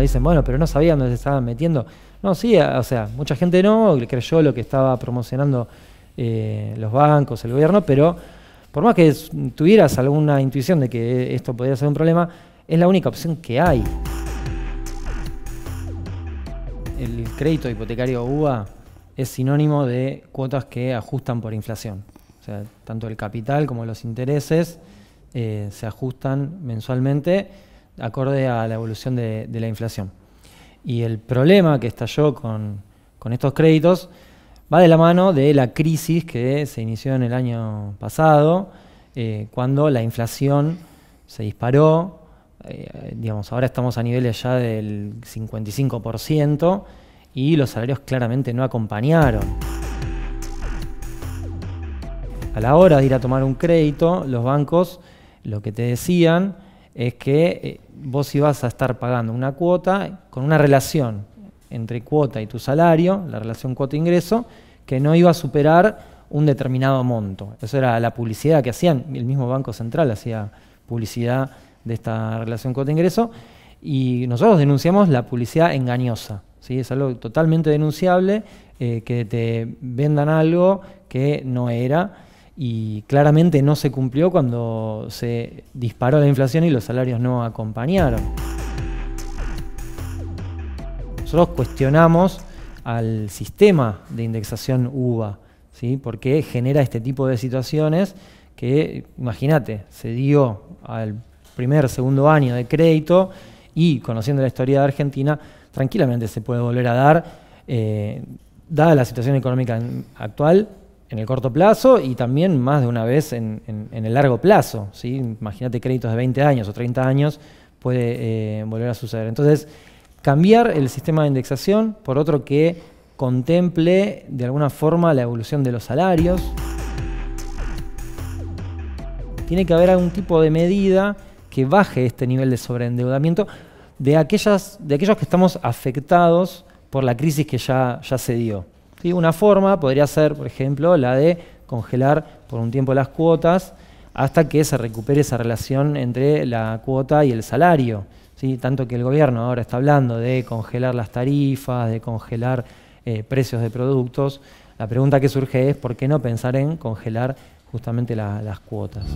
dicen, bueno, pero no sabían dónde se estaban metiendo. No, sí, o sea, mucha gente no creyó lo que estaba promocionando eh, los bancos, el gobierno, pero por más que tuvieras alguna intuición de que e, esto podría ser un problema, es la única opción que hay. El crédito hipotecario UBA es sinónimo de cuotas que ajustan por inflación. O sea, tanto el capital como los intereses eh, se ajustan mensualmente acorde a la evolución de, la inflación. Y el problema que estalló con, estos créditos va de la mano de la crisis que se inició en el año pasado, eh, cuando la inflación se disparó, eh, digamos, ahora estamos a niveles ya del 55% y los salarios claramente no acompañaron. A la hora de ir a tomar un crédito, los bancos lo que te decían es que eh, vos ibas a estar pagando una cuota con una relación entre cuota y tu salario, la relación cuota-ingreso, que no iba a superar un determinado monto. Eso era la publicidad que hacían, el mismo Banco Central hacía publicidad de esta relación cuota-ingreso, y nosotros denunciamos la publicidad engañosa. ¿sí? Es algo totalmente denunciable, eh, que te vendan algo que no era y claramente no se cumplió cuando se disparó la inflación y los salarios no acompañaron. Nosotros cuestionamos al sistema de indexación UVA, ¿sí? porque genera este tipo de situaciones que, imagínate, se dio al primer, segundo año de crédito y conociendo la historia de Argentina, tranquilamente se puede volver a dar, eh, dada la situación económica actual, en el corto plazo y también más de una vez en, el largo plazo. Imagínate créditos de 20 años o 30 años puede eh, volver a suceder. Entonces, cambiar el sistema de indexación por otro que contemple de alguna forma la evolución de los salarios. Tiene que haber algún tipo de medida que baje este nivel de sobreendeudamiento de, aquellas, de aquellos que estamos afectados por la crisis que ya, ya se dio. Una forma podría ser, por ejemplo, la de congelar por un tiempo las cuotas hasta que se recupere esa relación entre la cuota y el salario. ¿Sí? Tanto que el gobierno ahora está hablando de congelar las tarifas, de congelar eh, precios de productos. La pregunta que surge es por qué no pensar en congelar justamente las cuotas.